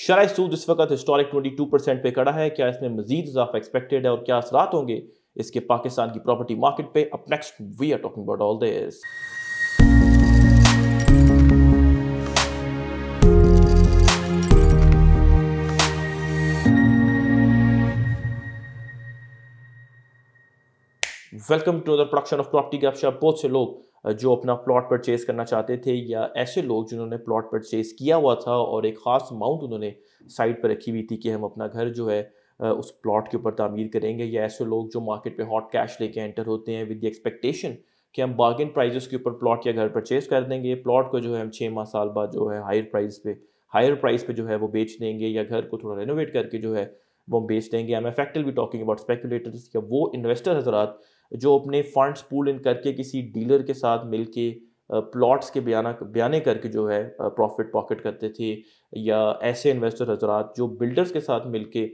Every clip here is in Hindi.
शराय सूद इस वक्त हिस्टोरिक 22 परसेंट पे खड़ा है क्या इसमें मजीद इजाफा एक्सपेक्टेड है और क्या असरात होंगे इसके पाकिस्तान की प्रॉपर्टी मार्केट पे अब next we are talking about all this welcome to the production of property gap बहुत से लोग जो अपना प्लॉट परचेज करना चाहते थे या ऐसे लोग जिन्होंने प्लॉट परचेज किया हुआ था और एक ख़ास अमाउंट उन्होंने साइट पर रखी हुई थी कि हम अपना घर जो है उस प्लॉट के ऊपर तामीर करेंगे या ऐसे लोग जो मार्केट पे हॉट कैश लेके एंटर होते हैं विद द एक्सपेक्टेशन कि हम बार्गेन प्राइजेस के ऊपर प्लॉट या घर परचेज कर देंगे प्लॉट को जो है हम छः माह साल बाद जो है हायर प्राइस पे हायर प्राइस पे जो है वो बेच देंगे या घर को थोड़ा रेनोवेट करके जो है वो बेच देंगे एम एफेक्टल भी टॉकिंग अबाउट स्पेकुलेटर्स या वो इन्वेस्टर हजरात जो अपने फंड्स पूल इन करके किसी डीलर के साथ मिलके प्लॉट्स के बयाना बयाने करके जो है प्रॉफिट पॉकेट करते थे या ऐसे इन्वेस्टर हजरात जो बिल्डर्स के साथ मिलके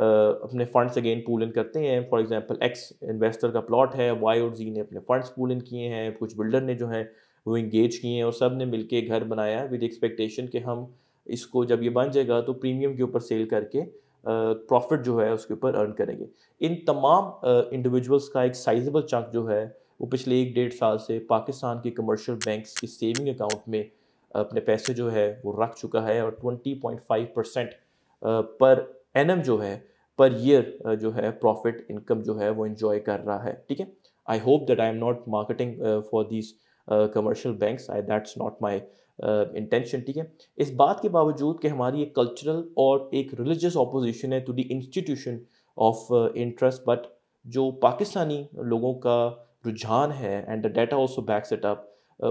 अपने फंड्स अगेन पूल इन करते हैं फॉर एग्जांपल एक्स इन्वेस्टर का प्लॉट है वाई और जी ने अपने फंड्स पूल इन किए हैं कुछ बिल्डर ने जो है वो इंगेज किए हैं और सब ने मिलके घर बनाया विद एक्सपेक्टेशन के हम इसको जब ये बन जाएगा तो प्रीमियम के ऊपर सेल करके प्रॉफिट जो है उसके ऊपर अर्न करेंगे इन तमाम इंडिविजुअल्स का एक साइजेबल चंक जो है वो पिछले एक डेढ़ साल से पाकिस्तान के कमर्शियल बैंक्स की सेविंग अकाउंट में अपने पैसे जो है वो रख चुका है और 20.5 परसेंट पर एम जो है पर ईयर जो है प्रॉफिट इनकम जो है वो इन्जॉय कर रहा है ठीक है I hope that I am not marketing for these commercial banks I that's not my intention ठीक है इस बात के बावजूद कि हमारी एक कल्चरल और एक रिलीजियस अपोजिशन है to the institution of interest but जो पाकिस्तानी लोगों का रुझान है and the data also back setup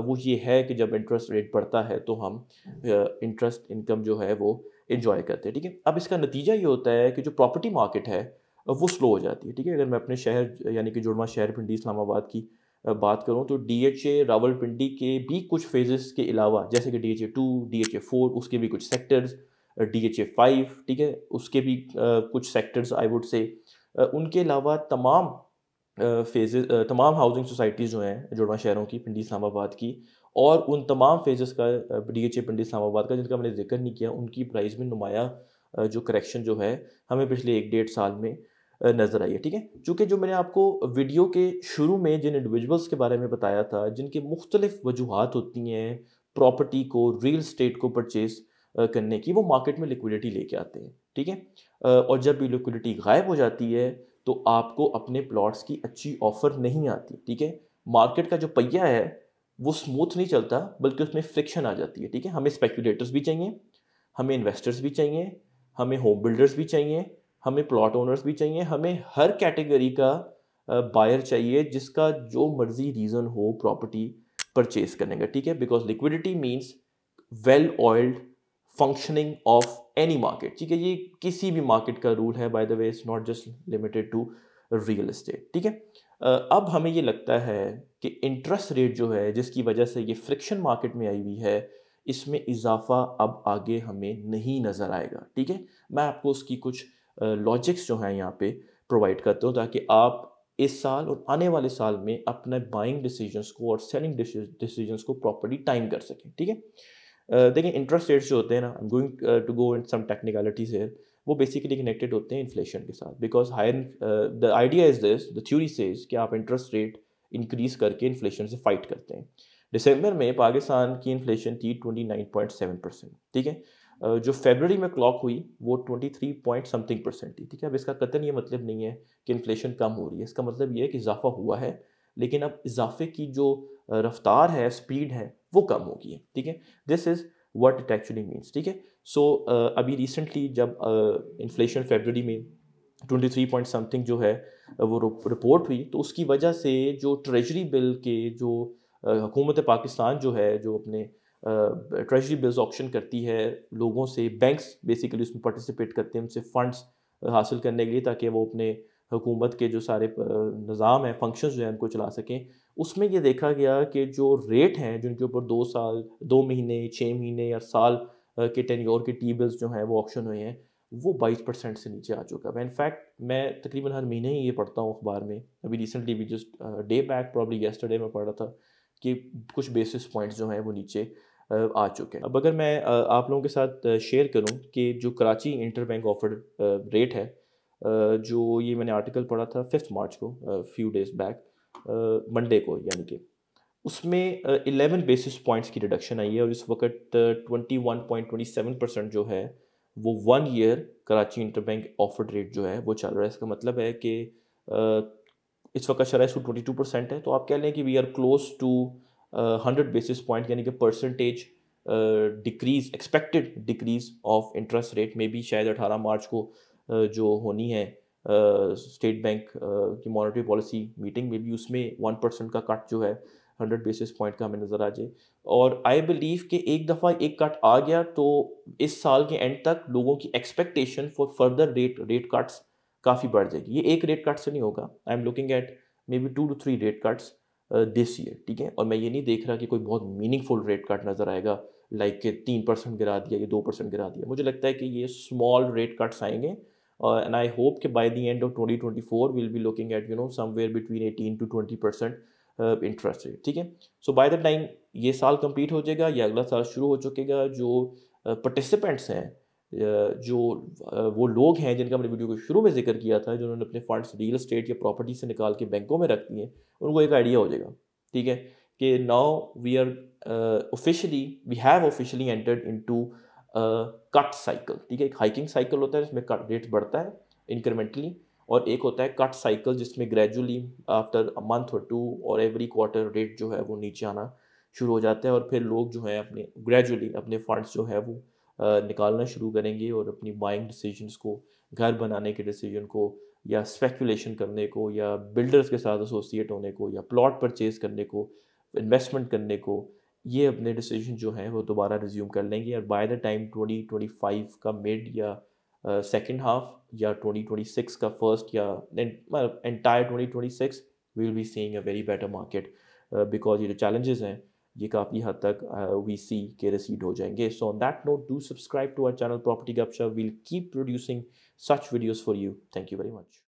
वो ये है कि जब इंटरेस्ट रेट बढ़ता है तो हम इंटरेस्ट uh, इनकम जो है वो इन्जॉय करते हैं ठीक है अब इसका नतीजा ये होता है कि जो प्रॉपर्टी मार्केट है वो स्लो हो जाती है ठीक है अगर मैं अपने शहर यानी कि जुड़वा शहर पिंडी इस्लामाबाद की बात करूँ तो डी एच ए रावलपिंडी के भी कुछ फेजेस के अलावा जैसे कि D H A two D H A four उसके भी कुछ sectors D H A five ठीक है उसके भी कुछ सेक्टर्स आई वुड से उनके अलावा तमाम फेजेस तमाम हाउसिंग सोसाइटीज़ जो हैं जुड़वा शहरों की पिंडी इस्लामाबाद की और उन तमाम फेजेस का D H A Pindi Islamabad का जिनका मैंने जिक्र नहीं किया उनकी प्राइस में नुमाया जो करेक्शन जो है हमें पिछले एक डेढ़ साल में नज़र आई है ठीक है चूँकि जो मैंने आपको वीडियो के शुरू में जिन इंडिविजुअल्स के बारे में बताया था जिनके मुख्तलिफ वजूहत होती हैं प्रॉपर्टी को रियल इस्टेट को परचेज़ करने की वो मार्केट में लिक्विडिटी लेके आते हैं ठीक है और जब भी लिक्विडिटी गायब हो जाती है तो आपको अपने प्लॉट्स की अच्छी ऑफर नहीं आती ठीक है मार्केट का जो पहिया है वो स्मूथ नहीं चलता बल्कि उसमें फ्रिक्शन आ जाती है ठीक है हमें स्पेकुलेटर्स भी चाहिए हमें इन्वेस्टर्स भी चाहिए हमें होम बिल्डर्स भी चाहिए हमें प्लॉट ओनर्स भी चाहिए हमें हर कैटेगरी का बायर चाहिए जिसका जो मर्जी रीज़न हो प्रॉपर्टी परचेज करने का ठीक है because liquidity means well oiled functioning of any market ठीक है ये किसी भी मार्केट का रूल है by the way is not just limited to real estate ठीक है अब हमें ये लगता है कि इंटरेस्ट रेट जो है जिसकी वजह से ये फ्रिक्शन मार्केट में आई हुई है इसमें इजाफा अब आगे हमें नहीं नज़र आएगा ठीक है मैं आपको उसकी कुछ लॉजिक्स जो हैं यहाँ पे प्रोवाइड करते हो ताकि आप इस साल और आने वाले साल में अपने बाइंग डिसीजंस को और सेलिंग डिसीजंस को प्रॉपरली टाइम कर सकें ठीक है देखिए इंटरेस्ट रेट्स जो होते हैं ना I am going to go in some technicalities here वो बेसिकली कनेक्टेड होते हैं इन्फ्लेशन के साथ because higher the idea is this the theory says कि आप इंटरेस्ट रेट इंक्रीज करके इन्फ्लेशन से फाइट करते हैं दिसंबर में पाकिस्तान की इन्फ्लेशन थी twenty nine point seven percent ठीक है जो फेबररी में क्लॉक हुई वो 23 पॉइंट समथिंग परसेंट थी ठीक है अब इसका कतन ये मतलब नहीं है कि इन्फ्लेशन कम हो रही है इसका मतलब ये है कि इजाफा हुआ है लेकिन अब इजाफे की जो रफ्तार है स्पीड है वो कम हो गई है ठीक है this is what it actually means ठीक है सो अभी रिसेंटली जब इन्फ्लेशन uh, फेबररी में 23 पॉइंट समथिंग जो है वो रिपोर्ट हुई तो उसकी वजह से जो ट्रेजरी बिल के जो हुकूमत पाकिस्तान जो है जो अपने ट्रेजरी बिल्स ऑप्शन करती है लोगों से बैंक्स बेसिकली उसमें पार्टिसिपेट करते हैं उनसे फंड्स हासिल करने के लिए ताकि वो अपने हुकूमत के जो सारे निज़ाम हैं फंक्शन जो हैं उनको चला सकें उसमें ये देखा गया कि जो रेट हैं जिनके ऊपर दो साल दो महीने छः महीने या साल के टेन योर के टी बिल्स जो हैं वो ऑप्शन हुए हैं वो बाईस परसेंट से नीचे आ चुका है इनफैक्ट मैं तकरीबन हर महीने ही ये पढ़ता हूँ अखबार में अभी रिसेंटली भी just day back probably yesterday में पढ़ रहा था कि कुछ बेसिस पॉइंट्स जो हैं वो नीचे आ चुके हैं अब अगर मैं आप लोगों के साथ शेयर करूं कि जो Karachi inter bank offer rate है जो ये मैंने आर्टिकल पढ़ा था फिफ्थ मार्च को फ्यू डेज़ बैक मंडे को यानी कि उसमें एलेवन बेसिस पॉइंट्स की रिडक्शन आई है और इस वक्त twenty one point twenty seven percent जो है वो one year Karachi inter bank rate जो है वो चल रहा है इसका मतलब है कि इस वक्त शराय इसको ट्वेंटी टू परसेंट है तो आप कह लें कि we are close to hundred basis point यानी कि percentage decrease expected decrease of interest rate में भी शायद अठारह मार्च को जो होनी है स्टेट बैंक की मॉनेटरी पॉलिसी मीटिंग में भी उसमें वन परसेंट का कट जो है हंड्रेड बेसिस पॉइंट का हमें नज़र आ जाए और आई बिलीव कि एक दफ़ा एक कट आ गया तो इस साल के एंड तक लोगों की expectation for further rate rate cuts काफ़ी बढ़ जाएगी ये एक रेट कट से नहीं होगा I am looking at maybe to two three rate cuts this year ठीक है और मैं ये नहीं देख रहा कि कोई बहुत मीनिंगफुल रेट कट नज़र आएगा लाइक के तीन परसेंट गिरा दिया या दो परसेंट गिरा दिया मुझे लगता है कि ये स्मॉल रेट कट्स आएंगे एंड आई होप कि by the end of 2024 will be looking at you know somewhere between 18 to 20 percent interest rate ठीक है सो बाय द टाइम ये साल कंप्लीट हो जाएगा या अगला साल शुरू हो चुकेगा जो पार्टिसिपेंट्स हैं जो वो लोग हैं जिनका मैंने वीडियो को शुरू में जिक्र किया था जिन्होंने अपने फंड्स रियल स्टेट या प्रॉपर्टी से निकाल के बैंकों में रख दिए उनको एक आइडिया हो जाएगा ठीक है कि now we are officially we have officially entered into cut cycle ठीक है एक हाइकिंग साइकिल होता है जिसमें कट रेट बढ़ता है इंक्रीमेंटली और एक होता है कट साइकिल जिसमें ग्रेजुअली आफ्टर अ मंथ और टू और एवरी क्वार्टर रेट जो है वो नीचे आना शुरू हो जाता है और फिर लोग जो है अपने ग्रेजुअली अपने फंड्स जो है वो निकालना शुरू करेंगे और अपनी बाइंग डिसीजंस को घर बनाने के डिसीजन को या स्पेकुलेशन करने को या बिल्डर्स के साथ एसोसिएट होने को या प्लॉट परचेज करने को इन्वेस्टमेंट करने को ये अपने डिसीजन जो हैं वो दोबारा रिज्यूम कर लेंगे और बाय द टाइम 2025 का मिड या सेकंड हाफ या 2026 का फर्स्ट या entire 2026 we will be seeing a very better market because ये जो चैलेंजेस हैं ये काफ़ी हद तक वी सी के रिसीड हो जाएंगे so on that note do subscribe to our channel property Gupshup we'll keep producing such videos for you thank you very much